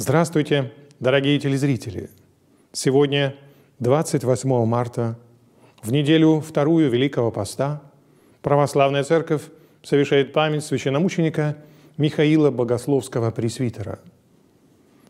Здравствуйте, дорогие телезрители! Сегодня, 28 марта, в неделю вторую Великого Поста, Православная Церковь совершает память священномученика Михаила Богословского Пресвитера.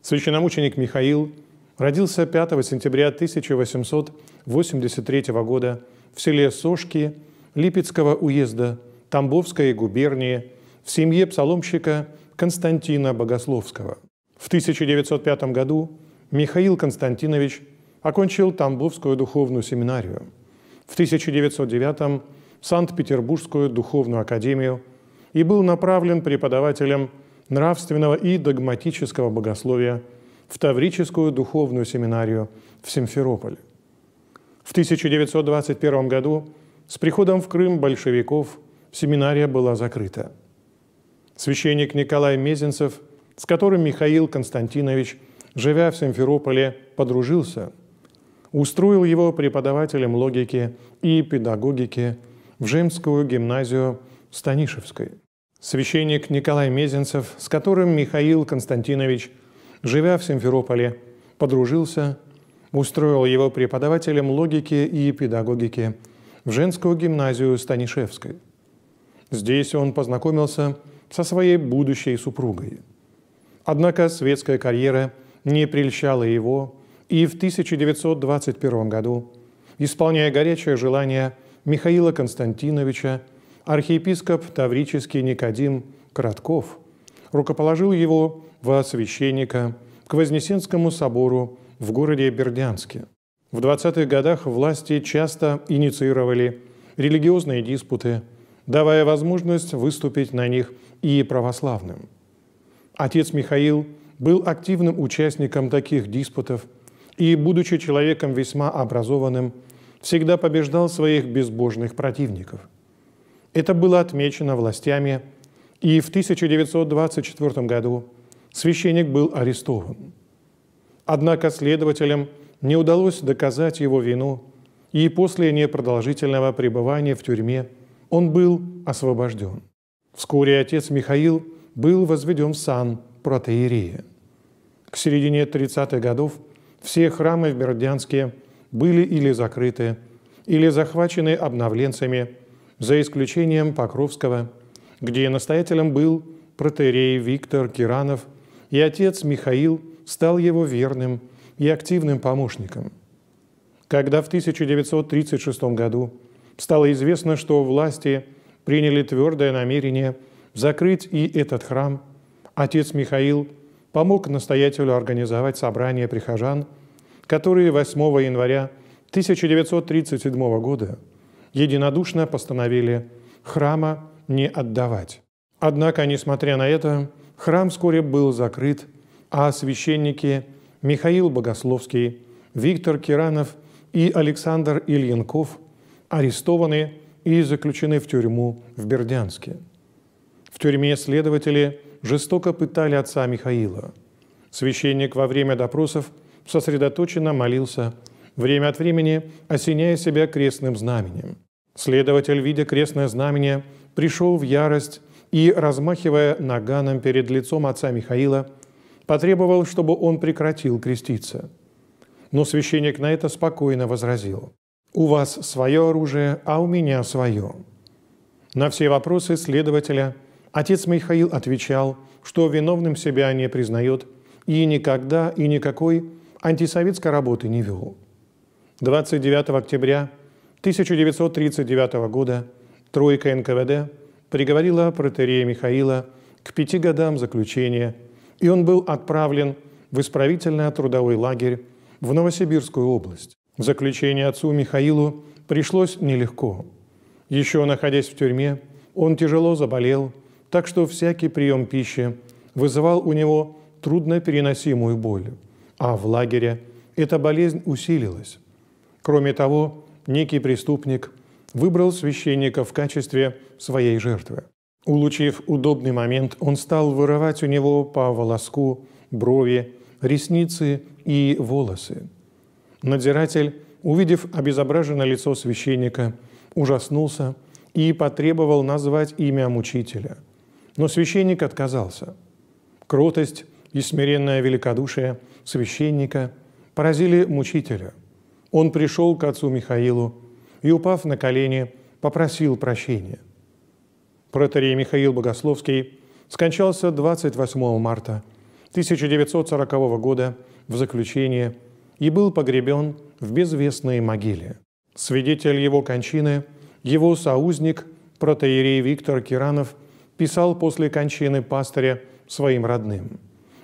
Священномученик Михаил родился 5 сентября 1883 года в селе Сошки Липецкого уезда Тамбовской губернии в семье псаломщика Константина Богословского – в 1905 году Михаил Константинович окончил Тамбовскую духовную семинарию, в 1909 Санкт-Петербургскую духовную академию и был направлен преподавателем нравственного и догматического богословия в Таврическую духовную семинарию в Симферополе. В 1921 году с приходом в Крым большевиков семинария была закрыта. Священник Николай Мезенцев – с которым Михаил Константинович, живя в Симферополе, подружился, устроил его преподавателем логики и педагогики в женскую гимназию Станишевской. Священник Николай Мезенцев, с которым Михаил Константинович, живя в Симферополе, подружился, устроил его преподавателем логики и педагогики в женскую гимназию Станишевской. Здесь он познакомился со своей будущей супругой. Однако светская карьера не прельщала его, и в 1921 году, исполняя горячее желание Михаила Константиновича, архиепископ Таврический Никодим Кратков рукоположил его во священника к Вознесенскому собору в городе Бердянске. В 20-х годах власти часто инициировали религиозные диспуты, давая возможность выступить на них и православным – Отец Михаил был активным участником таких диспутов и, будучи человеком весьма образованным, всегда побеждал своих безбожных противников. Это было отмечено властями, и в 1924 году священник был арестован. Однако следователям не удалось доказать его вину, и после непродолжительного пребывания в тюрьме он был освобожден. Вскоре отец Михаил – был возведен сан протеерея. К середине 30-х годов все храмы в Бердянске были или закрыты, или захвачены обновленцами, за исключением Покровского, где настоятелем был протеерей Виктор Киранов, и отец Михаил стал его верным и активным помощником. Когда в 1936 году стало известно, что власти приняли твердое намерение – закрыть и этот храм, отец Михаил помог настоятелю организовать собрание прихожан, которые 8 января 1937 года единодушно постановили храма не отдавать. Однако, несмотря на это, храм вскоре был закрыт, а священники Михаил Богословский, Виктор Киранов и Александр Ильинков арестованы и заключены в тюрьму в Бердянске – в тюрьме следователи жестоко пытали отца Михаила. Священник во время допросов сосредоточенно молился, время от времени осеняя себя крестным знаменем. Следователь, видя крестное знамение, пришел в ярость и, размахивая наганом перед лицом отца Михаила, потребовал, чтобы он прекратил креститься. Но священник на это спокойно возразил. «У вас свое оружие, а у меня свое». На все вопросы следователя – Отец Михаил отвечал, что виновным себя не признает и никогда и никакой антисоветской работы не вел. 29 октября 1939 года Тройка НКВД приговорила протерея Михаила к пяти годам заключения, и он был отправлен в исправительно-трудовой лагерь в Новосибирскую область. Заключение отцу Михаилу пришлось нелегко. Еще находясь в тюрьме, он тяжело заболел – так что всякий прием пищи вызывал у него труднопереносимую боль, а в лагере эта болезнь усилилась. Кроме того, некий преступник выбрал священника в качестве своей жертвы. Улучив удобный момент, он стал вырывать у него по волоску, брови, ресницы и волосы. Надзиратель, увидев обезображенное лицо священника, ужаснулся и потребовал назвать имя мучителя – но священник отказался. Кротость и смиренное великодушие священника поразили мучителя. Он пришел к отцу Михаилу и, упав на колени, попросил прощения. Протерей Михаил Богословский скончался 28 марта 1940 года в заключении и был погребен в безвестной могиле. Свидетель его кончины, его соузник, протеерей Виктор Киранов – писал после кончины пастыря своим родным.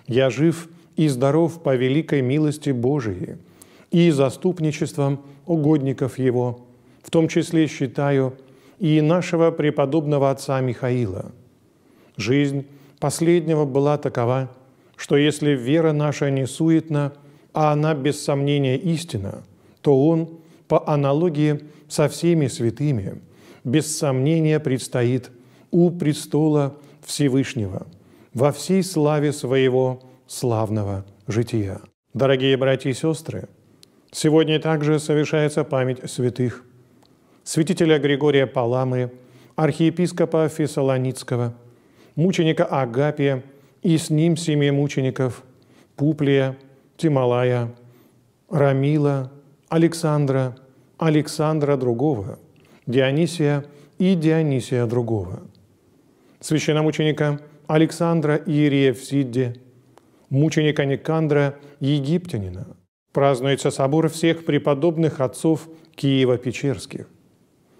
«Я жив и здоров по великой милости Божией и заступничеством угодников Его, в том числе считаю и нашего преподобного отца Михаила. Жизнь последнего была такова, что если вера наша не суетна, а она без сомнения истина, то он, по аналогии со всеми святыми, без сомнения предстоит – у престола Всевышнего во всей славе своего славного жития. Дорогие братья и сестры, сегодня также совершается память святых святителя Григория Паламы, архиепископа Фессалоницкого, мученика Агапия и с ним семи мучеников Пуплия, Тималая, Рамила, Александра, Александра другого, Дионисия и Дионисия другого – священномученика Александра Иерея в Сидде, мученика Никандра, египтянина. Празднуется собор всех преподобных отцов Киева-Печерских,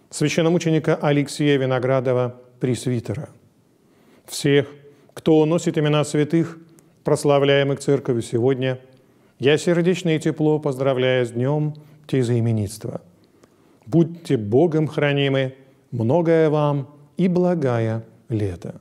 священномученика Алексея Виноградова, пресвитера, всех, кто носит имена святых, прославляемых Церковью сегодня, я сердечно и тепло поздравляю с днем тезаименитства. Будьте Богом хранимы, многое вам и благая лето.